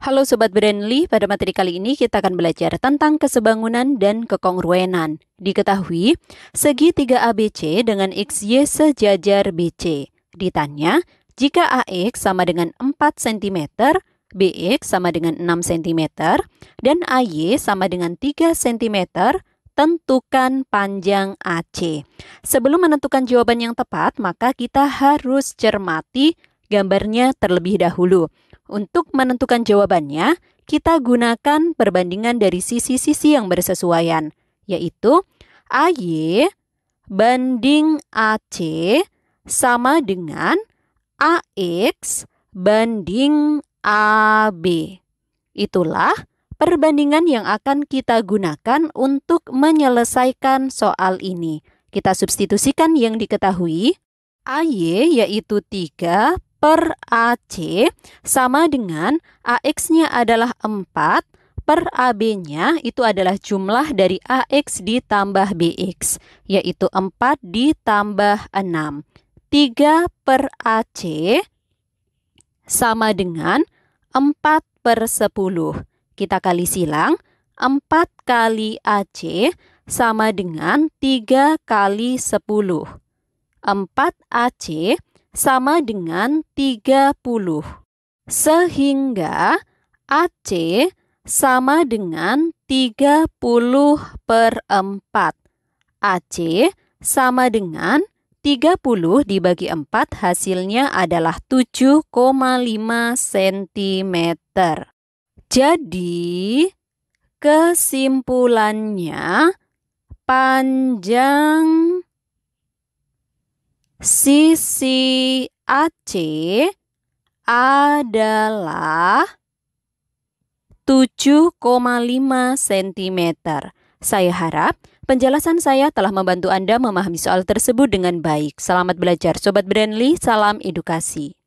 Halo Sobat Brandly, pada materi kali ini kita akan belajar tentang kesebangunan dan kekongruenan. Diketahui, segitiga ABC dengan XY sejajar BC. Ditanya, jika AX sama dengan 4 cm, BX sama dengan 6 cm, dan AY sama dengan 3 cm, tentukan panjang AC. Sebelum menentukan jawaban yang tepat, maka kita harus cermati gambarnya terlebih dahulu. Untuk menentukan jawabannya, kita gunakan perbandingan dari sisi-sisi yang bersesuaian, yaitu AY banding AC sama dengan AX banding AB. Itulah perbandingan yang akan kita gunakan untuk menyelesaikan soal ini. Kita substitusikan yang diketahui AY yaitu 3 per AC sama dengan AX-nya adalah 4 per AB-nya itu adalah jumlah dari AX ditambah BX, yaitu 4 ditambah 6. 3 per AC sama dengan 4 per 10. Kita kali silang, 4 kali AC sama dengan 3 kali 10. 4 AC sama sama dengan 30. Sehingga AC sama dengan 30 per 4. AC sama dengan 30 dibagi 4 hasilnya adalah 7,5 cm. Jadi, kesimpulannya panjang Sisi AC adalah 7,5 cm. Saya harap penjelasan saya telah membantu Anda memahami soal tersebut dengan baik. Selamat belajar, Sobat Brandly. Salam edukasi.